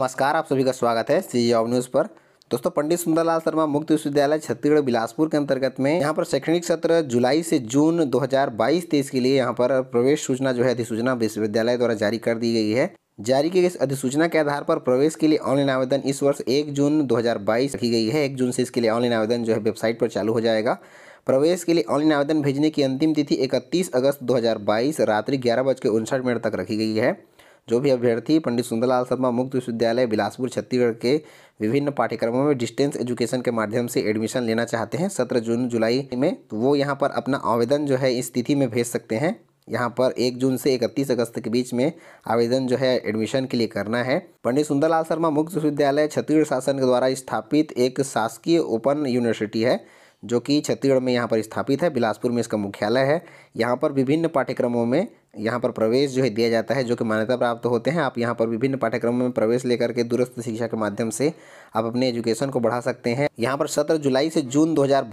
नमस्कार आप सभी का स्वागत है सी जॉब न्यूज़ पर दोस्तों पंडित सुंदरलाल शर्मा मुक्त विश्वविद्यालय छत्तीसगढ़ बिलासपुर के अंतर्गत में यहाँ पर शैक्षणिक सत्र जुलाई से जून 2022-23 के लिए यहाँ पर प्रवेश सूचना जो है अधिसूचना विश्वविद्यालय द्वारा जारी कर दी गई है जारी की गई अधिसूचना के आधार पर प्रवेश के लिए ऑनलाइन आवेदन इस वर्ष एक जून दो रखी गई है एक जून से इसके लिए ऑनलाइन आवेदन जो है वेबसाइट पर चालू हो जाएगा प्रवेश के लिए ऑनलाइन आवेदन भेजने की अंतिम तिथि इकतीस अगस्त दो रात्रि ग्यारह उनसठ मिनट तक रखी गई है जो भी अभ्यर्थी पंडित सुंदरलाल शर्मा मुक्त विश्वविद्यालय बिलासपुर छत्तीसगढ़ के विभिन्न पाठ्यक्रमों में डिस्टेंस एजुकेशन के माध्यम से एडमिशन लेना चाहते हैं सत्रह जून जुलाई में तो वो यहाँ पर अपना आवेदन जो है इस तिथि में भेज सकते हैं यहाँ पर एक जून से इकतीस अगस्त के बीच में आवेदन जो है एडमिशन के लिए करना है पंडित सुंदरलाल शर्मा मुक्त विश्वविद्यालय छत्तीसगढ़ शासन के द्वारा स्थापित एक शासकीय ओपन यूनिवर्सिटी है जो कि छत्तीसगढ़ में यहाँ पर स्थापित है बिलासपुर में इसका मुख्यालय है यहाँ पर विभिन्न पाठ्यक्रमों में यहाँ पर प्रवेश जो है दिया जाता है जो कि मान्यता प्राप्त होते हैं आप यहाँ पर विभिन्न पाठ्यक्रमों में प्रवेश लेकर के दूरस्थ शिक्षा के माध्यम से आप अपने एजुकेशन को बढ़ा सकते हैं यहाँ पर सत्रह जुलाई से जून दो हज़ार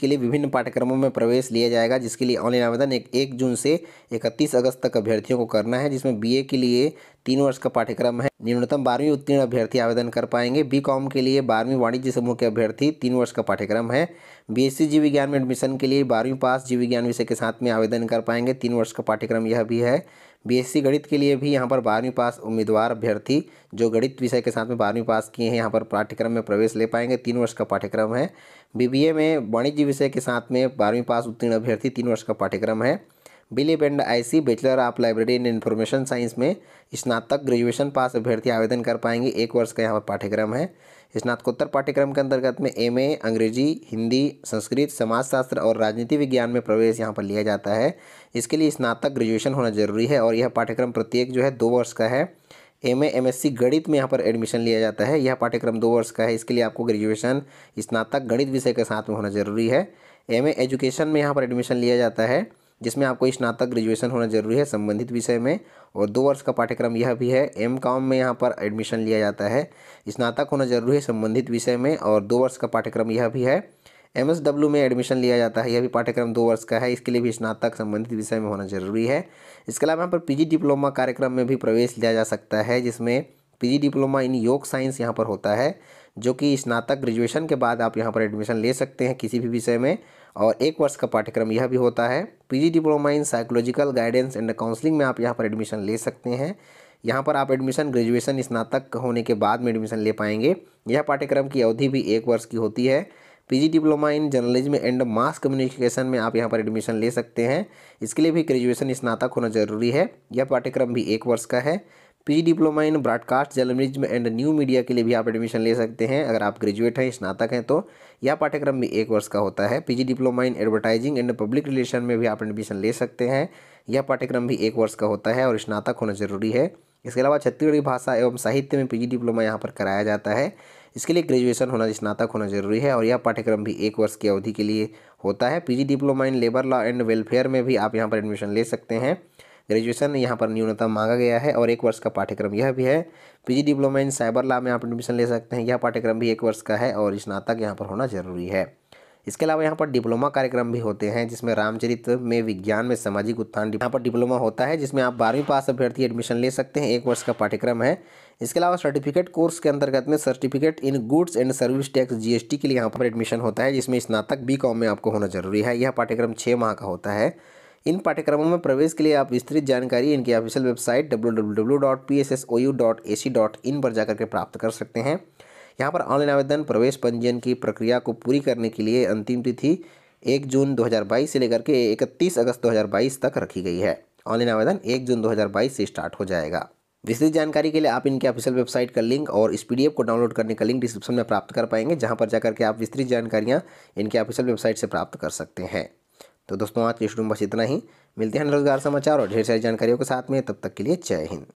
के लिए विभिन्न पाठ्यक्रमों में प्रवेश लिया जाएगा जिसके लिए ऑनलाइन आवेदन एक, एक जून से इकतीस अगस्त तक अभ्यर्थियों को करना है जिसमें बी के लिए तीन वर्ष का पाठ्यक्रम है न्यूनतम बारहवीं उत्तीर्ण अभ्यर्थी आवेदन कर पाएंगे बी कॉम के लिए बारहवीं वाणिज्य समूह के अभ्यर्थी तीन वर्ष का पाठ्यक्रम है बीएससी जीव विज्ञान में एडमिशन के लिए बारहवीं पास जीव विज्ञान विषय के साथ में आवेदन कर पाएंगे तीन वर्ष का पाठ्यक्रम यह भी है बीएससी गणित के लिए भी यहाँ पर बारहवीं पास उम्मीदवार अभ्यर्थी जो गणित विषय के साथ में बारहवीं पास किए हैं यहाँ पर पाठ्यक्रम में प्रवेश ले पाएंगे तीन वर्ष का पाठ्यक्रम है बीबीए में वाणिज्य विषय के साथ में बारहवीं पास उत्तीर्ण अभ्यर्थी तीन वर्ष का पाठ्यक्रम है BLib and ISc bachelor of library in information science में स्नातक ग्रेजुएशन पास अभ्यर्थी आवेदन कर पाएंगे एक वर्ष का यहाँ पर पाठ्यक्रम है स्नातकोत्तर पाठ्यक्रम के अंतर्गत में एम अंग्रेजी हिंदी संस्कृत समाजशास्त्र और राजनीति विज्ञान में प्रवेश यहाँ पर लिया जाता है इसके लिए स्नातक ग्रेजुएशन होना जरूरी है और यह पाठ्यक्रम प्रत्येक जो है दो वर्ष का है एम सी गणित में यहाँ पर एडमिशन लिया जाता है यह पाठ्यक्रम दो वर्ष का है इसके लिए आपको ग्रेजुएशन स्नातक गणित विषय के साथ में होना जरूरी है एम एजुकेशन में यहाँ पर एडमिशन लिया जाता है जिसमें आपको स्नातक ग्रेजुएशन होना जरूरी है संबंधित विषय में और दो वर्ष का पाठ्यक्रम यह भी है एम कॉम में यहाँ पर एडमिशन लिया जाता है स्नातक होना जरूरी है संबंधित विषय में और दो वर्ष का पाठ्यक्रम यह भी है एम एस डब्ल्यू में एडमिशन लिया जाता है यह भी पाठ्यक्रम दो वर्ष का है इसके लिए भी स्नातक संबंधित विषय में होना जरूरी है इसके अलावा यहाँ पर जी डिप्लोमा कार्यक्रम में भी प्रवेश लिया जा सकता है जिसमें जी डिप्लोमा इन योग साइंस यहाँ पर होता है जो कि स्नातक ग्रेजुएशन के बाद आप यहाँ पर एडमिशन ले सकते हैं किसी भी विषय में और एक वर्ष का पाठ्यक्रम यह भी होता है PG diploma in psychological guidance and counselling में आप यहाँ पर एडमिशन ले सकते हैं यहाँ पर आप एडमिशन ग्रेजुएशन स्नातक होने के बाद में एडमिशन ले पाएंगे यह पाठ्यक्रम की अवधि भी एक वर्ष की होती है PG diploma in journalism and mass communication में आप यहाँ पर एडमिशन ले सकते हैं इसके लिए भी ग्रेजुएशन स्नातक होना जरूरी है यह पाठ्यक्रम भी एक वर्ष का है P diploma in broadcast journalism and new media के लिए भी आप एडमिशन ले सकते हैं अगर आप ग्रेजुएट हैं स्नातक हैं तो यह पाठ्यक्रम भी एक वर्ष का होता है PG diploma in advertising and public relation में भी आप एडमिशन ले सकते हैं यह पाठ्यक्रम भी एक वर्ष का होता है और स्नातक होना जरूरी है इसके अलावा छत्तीसगढ़ी भाषा एवं साहित्य में पी डिप्लोमा यहाँ पर कराया जाता है इसके लिए ग्रेजुएशन होना स्नातक होना जरूरी है और यह पाठ्यक्रम भी एक वर्ष की अवधि के लिए होता है P diploma in labour law and welfare में भी आप यहाँ पर एडमिशन ले सकते हैं ग्रेजुएशन यहाँ पर न्यूनतम मांगा गया है और एक वर्ष का पाठ्यक्रम यह भी है PG diploma in cyber law में आप एडमिशन ले सकते हैं यह पाठ्यक्रम भी एक वर्ष का है और स्नातक यहाँ पर होना जरूरी है इसके अलावा यहाँ पर डिप्लोमा कार्यक्रम भी होते हैं जिसमें रामचरित में विज्ञान में सामाजिक उत्थान यहाँ पर डिप्लोमा होता है जिसमें आप बारहवीं पास अभ्यर्थी एडमिशन ले सकते हैं एक वर्ष का पाठ्यक्रम है इसके अलावा सर्टिफिकेट कोर्स के अंतर्गत में certificate in goods and service tax GST के लिए यहाँ पर एडमिशन होता है जिसमें स्नातक बी कॉम में आपको होना जरूरी है यह पाठ्यक्रम छः माह का होता है इन पाठ्यक्रमों में प्रवेश के लिए आप विस्तृत जानकारी इनकी ऑफिशियल वेबसाइट डब्ल्यू पर जाकर के प्राप्त कर सकते हैं यहाँ पर ऑनलाइन आवेदन प्रवेश पंजीयन की प्रक्रिया को पूरी करने के लिए अंतिम तिथि एक जून 2022 से लेकर के 31 अगस्त 2022 तक रखी गई है ऑनलाइन आवेदन एक जून 2022 से स्टार्ट हो जाएगा विस्तृत जानकारी के लिए आप इनके ऑफिशियल वेबसाइट का लिंक और इस पी को डाउनलोड करने का लिंक डिस्क्रिप्शन में प्राप्त कर पाएंगे जहाँ पर जाकर के आप विस्तृत जानकारियाँ इनके ऑफिशियल वेबसाइट से प्राप्त कर सकते हैं तो दोस्तों आज के स्टूडेंट बस इतना ही मिलते हैं रोजगार समाचार और ढेर सारी जानकारियों के साथ में तब तक के लिए जय हिंद